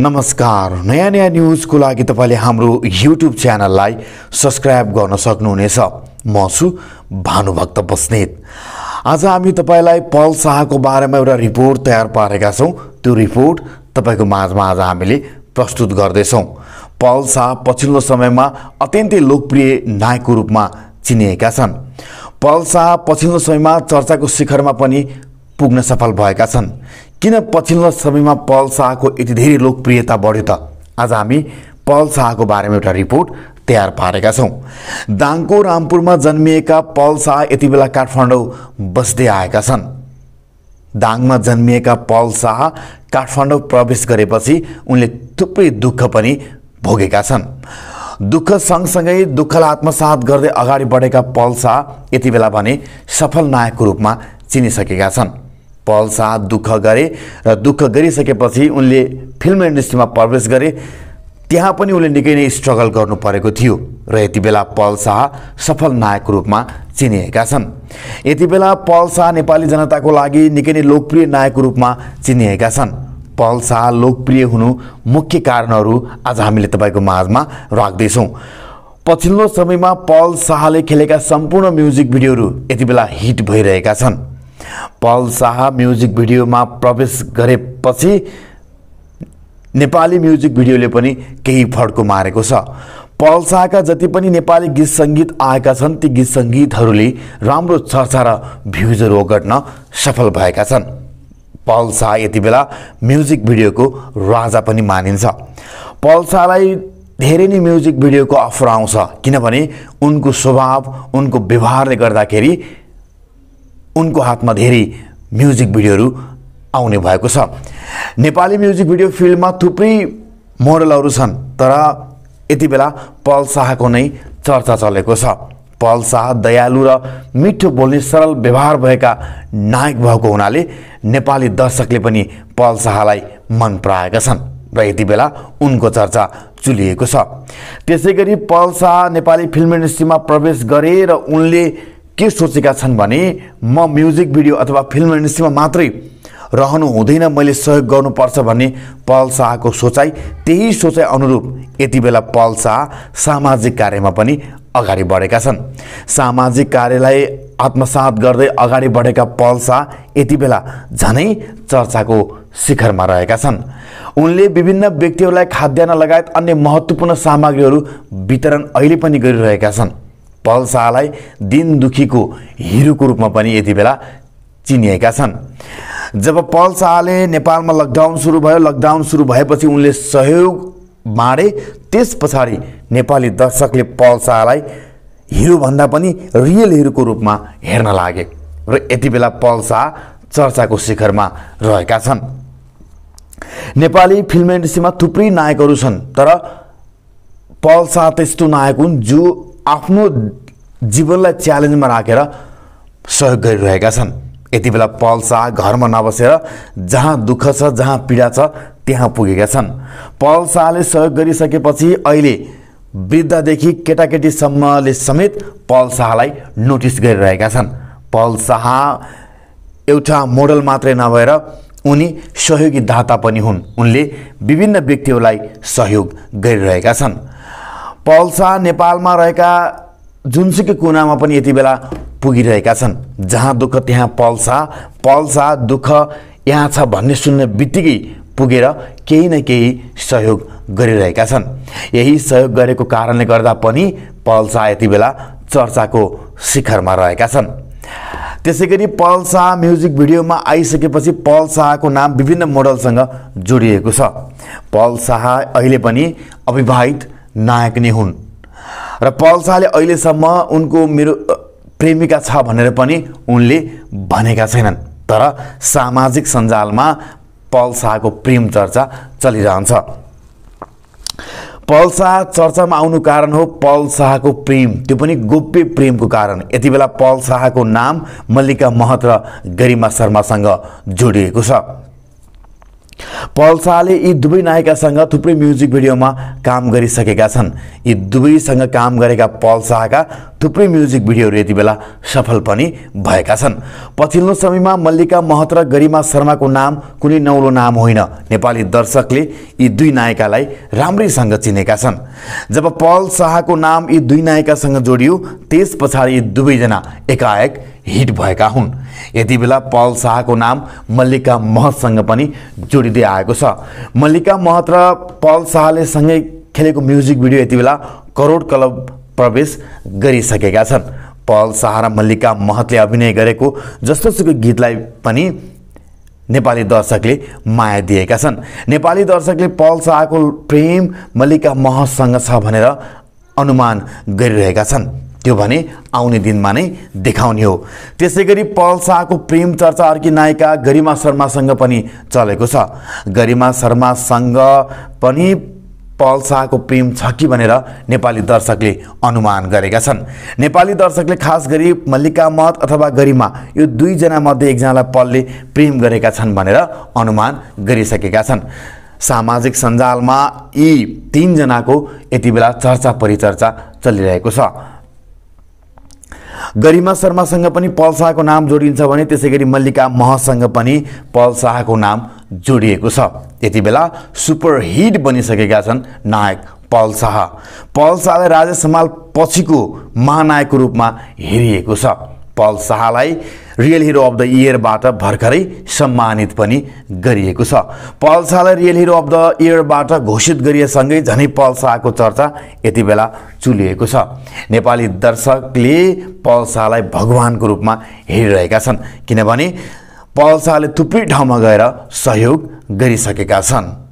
नमस्कार नयाँ नयाँ न्युजको लागि तपाईँले हाम्रो युट्युब च्यानललाई सब्सक्राइब गर्न सक्नुहुनेछ म छु भानुभक्त बस्नेत आज हामी तपाईँलाई पल शाहको बारेमा एउटा रिपोर्ट तयार पारेका छौँ त्यो रिपोर्ट तपाईँको माझमा आज हामीले प्रस्तुत गर्दैछौँ पल शाह पछिल्लो समयमा अत्यन्तै लोकप्रिय नायकको रूपमा चिनिएका छन् पल शाह पछिल्लो समयमा चर्चाको शिखरमा पनि पुग्न सफल भएका छन् किन पछिल्लो समयमा पल शाहको यति धेरै लोकप्रियता बढ्यो त आज हामी पल शाहको बारेमा एउटा रिपोर्ट तयार पारेका छौँ दाङको रामपुरमा जन्मिएका पल शाह यति बेला काठमाडौँ बस्दै आएका छन् दाङमा जन्मिएका पल शाह काठमाडौँ प्रवेश गरेपछि उनले थुप्रै दुःख पनि भोगेका छन् दुःख सँगसँगै दुःखलाई आत्मसात गर्दै अगाडि बढेका पल शाह यति बेला भने सफल नायकको रूपमा चिनिसकेका छन् पल शाह दुःख गरे र दुःख गरिसकेपछि उनले फिल्म इन्डस्ट्रीमा प्रवेश गरे त्यहाँ पनि उनले निकै नै स्ट्रगल गर्नु परेको थियो र यति बेला पल शाह सफल नायकको रूपमा चिनिएका छन् यति बेला पल शाह नेपाली जनताको लागि निकै नै लोकप्रिय नायकको रूपमा चिनिएका छन् पल शाह लोकप्रिय हुनु मुख्य कारणहरू आज हामीले तपाईँको माझमा राख्दैछौँ पछिल्लो समयमा पल शाहले खेलेका सम्पूर्ण म्युजिक भिडियोहरू यति बेला हिट भइरहेका छन् पल शाह म्युजिक भिडियोमा प्रवेश गरेपछि नेपाली म्युजिक भिडियोले पनि केही फड्को मारेको छ पल शाहका जति पनि नेपाली गीत सङ्गीत आएका छन् ती गीत सङ्गीतहरूले राम्रो चर्चा र भ्युजहरू ओगट्न सफल भएका छन् पल शाह यति बेला म्युजिक भिडियोको राजा पनि मानिन्छ पल शाहलाई धेरै नै म्युजिक भिडियोको अफर आउँछ किनभने उनको स्वभाव उनको व्यवहारले गर्दाखेरि उनको हातमा धेरै म्युजिक भिडियोहरू आउने भएको छ नेपाली म्युजिक भिडियो फिल्डमा थुप्रै मोडलहरू छन् तर यति बेला पल शाहको नै चर्चा चलेको छ पल शाह दयालु र मिठो बोल्ने सरल व्यवहार भएका नायक भएको हुनाले नेपाली दर्शकले पनि पल शाहलाई मन पराएका छन् र यति बेला उनको चर्चा चुलिएको छ त्यसै गरी पल शाह नेपाली फिल्म इन्डस्ट्रीमा प्रवेश गरे र उनले के सोचेका छन् भने म म्युजिक भिडियो अथवा फिल्म इन्डस्ट्रीमा मात्रै रहनु हुँदैन मैले सहयोग गर्नुपर्छ भन्ने पल शाहको सोचाइ त्यही सोचाइ अनुरूप यति बेला पल शाह सामाजिक कार्यमा पनि अगाडि बढेका छन् सामाजिक कार्यलाई आत्मसात गर्दै अगाडि बढेका पल शाह यति बेला झनै चर्चाको शिखरमा रहेका छन् उनले विभिन्न व्यक्तिहरूलाई खाद्यान्न लगायत अन्य महत्त्वपूर्ण सामग्रीहरू वितरण अहिले पनि गरिरहेका छन् पल शाहलाई दिन दुखीको हिरोको रूपमा पनि यति बेला चिनिएका छन् जब पल शाहले नेपालमा लकडाउन सुरु भयो लकडाउन सुरु भएपछि उनले सहयोग बाँडे त्यस पछाडि नेपाली दर्शकले पल शाहलाई हिरोभन्दा पनि रियल हिरोको रूपमा हेर्न लागे र यति बेला पल शाह चर्चाको शिखरमा रहेका छन् नेपाली फिल्म इन्डस्ट्रीमा थुप्रै नायकहरू छन् तर पल शाह त्यस्तो नायक हुन् जो आफ्नो जीवनलाई च्यालेन्जमा राखेर सहयोग गरिरहेका छन् यति बेला पल शाह घरमा नबसेर जहाँ दुःख छ जहाँ पीडा छ त्यहाँ पुगेका छन् पल शाहले सहयोग गरिसकेपछि अहिले वृद्धदेखि केटाकेटीसम्मले समेत पल शाहलाई नोटिस गरिरहेका छन् पल शाह एउटा मोडल मात्रै नभएर उनी सहयोगी दाता पनि हुन् उनले विभिन्न व्यक्तिहरूलाई सहयोग गरिरहेका छन् पल्सा नेपालमा रहेका जुनसुकै कुनामा पनि यति बेला पुगिरहेका छन् जहाँ दुःख त्यहाँ पल्सा पल्सा दुःख यहाँ छ भन्ने सुन्ने बित्तिकै पुगेर केही न केही सहयोग गरिरहेका छन् यही सहयोग गरेको कारणले गर्दा पनि पल्सा यति बेला चर्चाको शिखरमा रहेका छन् त्यसै गरी पल्सा म्युजिक भिडियोमा आइसकेपछि पल्साहको नाम विभिन्न मोडलसँग जोडिएको छ पल्साह अहिले पनि अविवाहित नायक नै हुन् र पल्साले अहिलेसम्म उनको मेरो प्रेमिका छ भनेर पनि उनले भनेका छैनन् तर सामाजिक सञ्जालमा पल्साको प्रेम चर्चा चलिरहन्छ पल्सा चर्चामा आउनु कारण हो पल्साहको प्रेम त्यो पनि गोप्य प्रेमको कारण यति बेला पल्साहको नाम मल्लिका महत र गरिमा शर्मासँग जोडिएको छ शाहले यी दुवै नायिकासँग थुप्रै म्युजिक भिडियोमा काम गरिसकेका छन् यी दुवैसँग काम गरेका शाहका थुप्रै म्युजिक भिडियोहरू यति बेला सफल पनि भएका छन् पछिल्लो समयमा मल्लिका महत र गरिमा शर्माको नाम कुनै नौलो नाम होइन नेपाली दर्शकले यी दुई नायिकालाई राम्रैसँग चिनेका छन् जब पल शाहको नाम यी दुई नायिकासँग जोडियो त्यस पछाडि यी दुवैजना एकाएक हिट भएका हुन् यति बेला पल शाहको नाम मल्लिका महतसँग पनि जोडिँदै आएको छ मल्लिका महत र पल शाहले सँगै खेलेको म्युजिक भिडियो यति बेला करोड क्लब प्रवेश गरिसकेका छन् पल सहारा मल्लिका महतले अभिनय गरेको जस्तोसुकै गीतलाई पनि नेपाली दर्शकले माया दिएका छन् नेपाली दर्शकले पल शाहको प्रेम मल्लिका महसँग छ भनेर अनुमान गरिरहेका छन् त्यो भने आउने दिनमा नै देखाउने हो त्यसै गरी पल शाहको प्रेम चर्चा अर्की नायिका गरिमा शर्मासँग पनि चलेको छ गरिमा शर्मासँग पनि पल शाहको प्रेम छ कि भनेर नेपाली दर्शकले अनुमान गरेका छन् नेपाली दर्शकले खास गरी मल्लिका मत अथवा गरिमा यो दुईजना मध्ये एकजनालाई पलले प्रेम गरेका छन् भनेर अनुमान गरिसकेका छन् सामाजिक सञ्जालमा यी तिनजनाको यति बेला चर्चा परिचर्चा चलिरहेको छ गरिमा शर्मासँग पनि पल शाहको नाम जोडिन्छ भने त्यसै गरी मल्लिका महसँग पनि पल शाहको नाम जोडिएको छ यति बेला सुपर हिट बनिसकेका छन् नायक पल शाह पल शाहलाई राजेश हमाल पछिको महानायकको रूपमा हेरिएको छ पल शाहलाई रियल हिरो अफ द इयरबाट भर्खरै सम्मानित पनि गरिएको छ पल शाहलाई रियल हिरो अफ द इयरबाट घोषित गरिएसँगै झनै पल शाहको चर्चा यति बेला चुलिएको छ नेपाली दर्शकले पल शाहलाई भगवानको रूपमा हेरिरहेका छन् किनभने पल्साले थुप्रै ठाउँमा गएर सहयोग गरिसकेका छन्